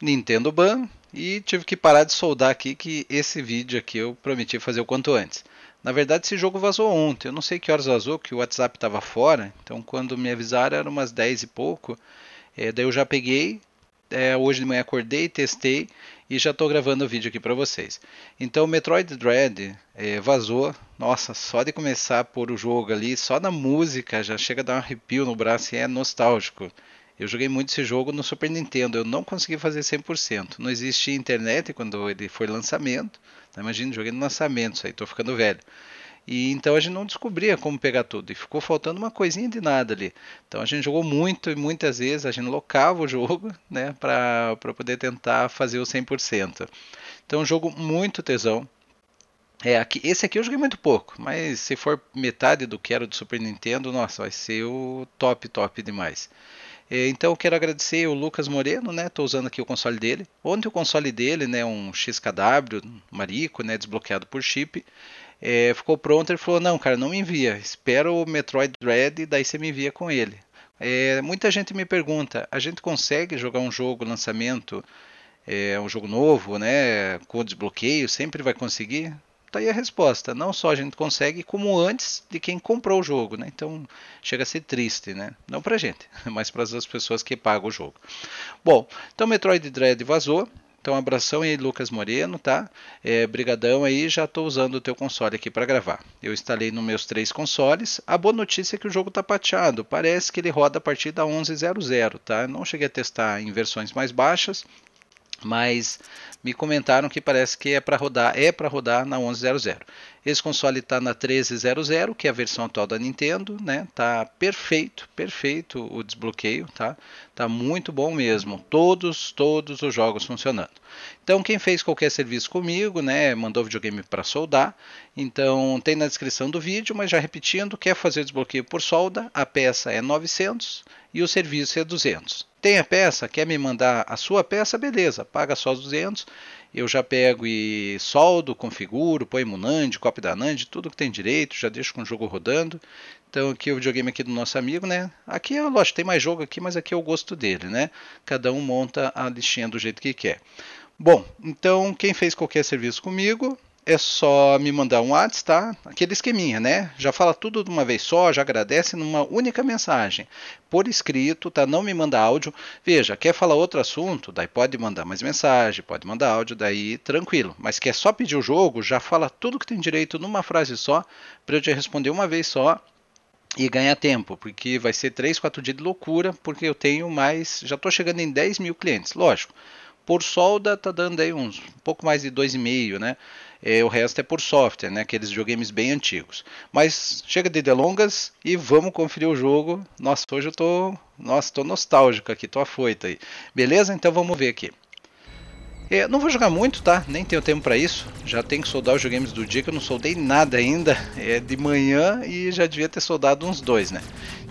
Nintendo Ban e tive que parar de soldar aqui que esse vídeo aqui eu prometi fazer o quanto antes. Na verdade, esse jogo vazou ontem. Eu não sei que horas vazou, que o WhatsApp estava fora. Então, quando me avisaram, era umas 10 e pouco. É, daí eu já peguei. É, hoje de manhã acordei, testei e já estou gravando o vídeo aqui para vocês. Então, Metroid Dread é, vazou. Nossa, só de começar por o jogo ali, só na música já chega a dar um arrepio no braço e é nostálgico. Eu joguei muito esse jogo no Super Nintendo, eu não consegui fazer 100%. Não existe internet quando ele foi lançamento. Tá? Imagina, joguei no lançamento, isso aí, tô ficando velho. E então a gente não descobria como pegar tudo e ficou faltando uma coisinha de nada ali. Então a gente jogou muito e muitas vezes a gente locava o jogo, né, para poder tentar fazer o 100%. Então é um jogo muito tesão. É, aqui, esse aqui eu joguei muito pouco, mas se for metade do que era do Super Nintendo, nossa, vai ser o top, top demais. É, então eu quero agradecer o Lucas Moreno, né? Estou usando aqui o console dele. Ontem o console dele, né, um XKW, marico, né, desbloqueado por chip, é, ficou pronto. Ele falou: Não, cara, não me envia. Espera o Metroid Dread e daí você me envia com ele. É, muita gente me pergunta: a gente consegue jogar um jogo lançamento, é, um jogo novo, né, com desbloqueio? Sempre vai conseguir? tá aí a resposta. Não só a gente consegue, como antes de quem comprou o jogo, né? Então chega a ser triste, né? Não a gente, mas para as pessoas que pagam o jogo. Bom, então Metroid Dread vazou. Então, abração aí, Lucas Moreno, tá? É, brigadão aí, já estou usando o teu console aqui para gravar. Eu instalei nos meus três consoles. A boa notícia é que o jogo tá pateado. Parece que ele roda a partir da 11.00, tá? não cheguei a testar em versões mais baixas mas me comentaram que parece que é para rodar, é para rodar na 1100. Esse console está na 1300, que é a versão atual da Nintendo, né? Tá perfeito, perfeito o desbloqueio, tá? Tá muito bom mesmo. Todos, todos os jogos funcionando. Então quem fez qualquer serviço comigo, né, mandou videogame para soldar. Então tem na descrição do vídeo, mas já repetindo, quer fazer o desbloqueio por solda, a peça é 900 e o serviço é 200. Tem a peça, quer me mandar a sua peça, beleza, paga só os 200 eu já pego e soldo, configuro, põe Munand, copy da Nand, tudo que tem direito, já deixo com o jogo rodando. Então aqui é o videogame aqui do nosso amigo, né? Aqui, é lógico, tem mais jogo aqui, mas aqui é o gosto dele, né? Cada um monta a listinha do jeito que quer. Bom, então quem fez qualquer serviço comigo, é só me mandar um WhatsApp, tá? Aquele esqueminha, né? Já fala tudo de uma vez só, já agradece numa única mensagem. Por escrito, tá? Não me manda áudio. Veja, quer falar outro assunto? Daí pode mandar mais mensagem, pode mandar áudio, daí tranquilo. Mas quer só pedir o jogo, já fala tudo que tem direito numa frase só, para eu te responder uma vez só e ganhar tempo, porque vai ser 3, 4 dias de loucura, porque eu tenho mais, já estou chegando em 10 mil clientes, lógico. Por solda tá dando aí uns um pouco mais de 2,5, né? É, o resto é por software, né? Aqueles videogames bem antigos. Mas chega de delongas e vamos conferir o jogo. Nossa, hoje eu tô, nossa, tô nostálgico aqui, tô afoito aí. Beleza? Então vamos ver aqui. É, não vou jogar muito, tá? Nem tenho tempo para isso. Já tenho que soldar os videogames do dia, que eu não soldei nada ainda. É de manhã e já devia ter soldado uns dois, né?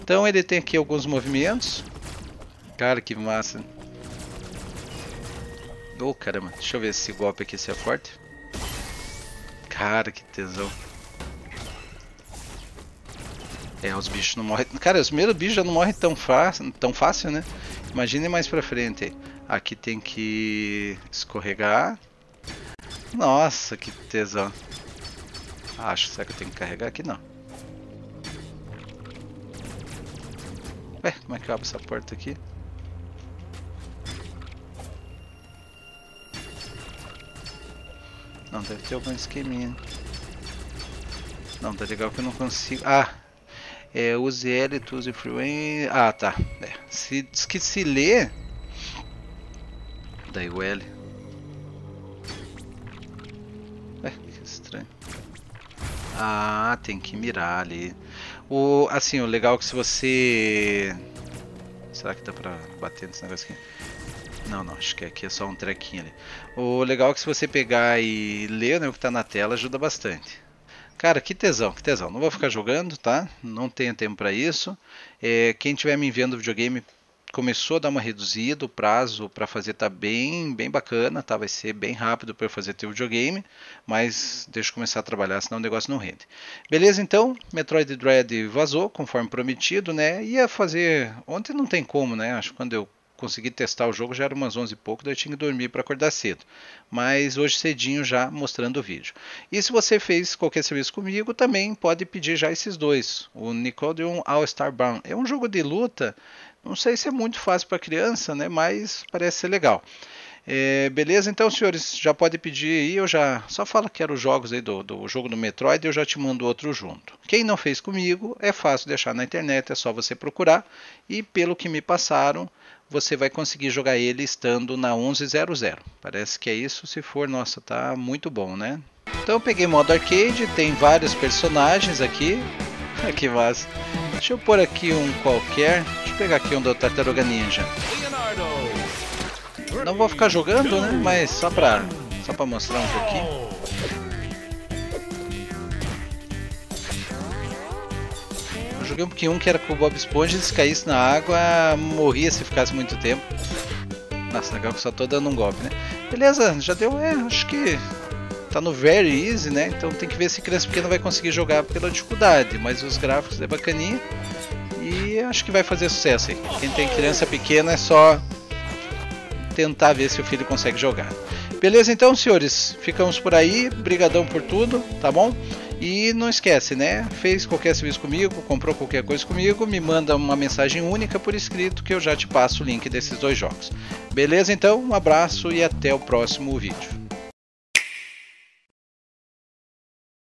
Então ele tem aqui alguns movimentos. Cara, que massa. Oh, caramba. Deixa eu ver esse golpe aqui se é forte. Cara, que tesão. É, os bichos não morrem... Cara, os primeiros bichos já não morrem tão fácil, tão fácil né? Imagine mais pra frente. Aqui tem que escorregar. Nossa, que tesão. Acho, será que eu tenho que carregar aqui? Não. Ué, como é que eu abro essa porta aqui? Não, deve ter algum esqueminha. Não, tá legal que eu não consigo... Ah! É, use L, to use freeway... Ah, tá. É. Se, diz que se lê... Daí o L. É, que estranho. Ah, tem que mirar ali. O, assim, o legal é que se você... Será que dá pra bater nesse negócio aqui? Não, não, acho que aqui é só um trequinho ali. O legal é que se você pegar e ler né, o que está na tela, ajuda bastante. Cara, que tesão, que tesão. Não vou ficar jogando, tá? Não tenho tempo para isso. É, quem estiver me vendo o videogame, começou a dar uma reduzida, o prazo para fazer tá bem, bem bacana, tá? Vai ser bem rápido para eu fazer teu videogame, mas deixa eu começar a trabalhar, senão o negócio não rende. Beleza, então, Metroid Dread vazou, conforme prometido, né? Ia fazer, ontem não tem como, né? Acho que quando eu consegui testar o jogo já era umas 11 e pouco, daí eu tinha que dormir para acordar cedo. Mas hoje cedinho já mostrando o vídeo. E se você fez qualquer serviço comigo, também pode pedir já esses dois. O Nickelodeon All Star Bound. É um jogo de luta, não sei se é muito fácil para criança, né? mas parece ser legal. É, beleza? Então, senhores, já pode pedir aí, eu já só fala que era os jogos aí do, do jogo do Metroid, e eu já te mando outro junto. Quem não fez comigo, é fácil deixar na internet, é só você procurar. E pelo que me passaram, você vai conseguir jogar ele estando na 11.00. Parece que é isso, se for, nossa, tá muito bom, né? Então eu peguei modo arcade, tem vários personagens aqui. Ah, que massa. Deixa eu pôr aqui um qualquer. Deixa eu pegar aqui um do Tartaruga Ninja. Não vou ficar jogando, né? Mas só pra, só pra mostrar um pouquinho. joguei um pouquinho um que era com o Bob Esponja, se caísse na água, morria se ficasse muito tempo. Nossa, legal que só tô dando um golpe, né? Beleza, já deu, é, acho que tá no very easy, né? Então tem que ver se criança pequena vai conseguir jogar pela dificuldade, mas os gráficos é bacaninha e acho que vai fazer sucesso aí. Quem tem criança pequena é só tentar ver se o filho consegue jogar. Beleza então, senhores? Ficamos por aí. Brigadão por tudo, tá bom? E não esquece, né? Fez qualquer serviço comigo, comprou qualquer coisa comigo, me manda uma mensagem única por escrito que eu já te passo o link desses dois jogos. Beleza? Então, um abraço e até o próximo vídeo.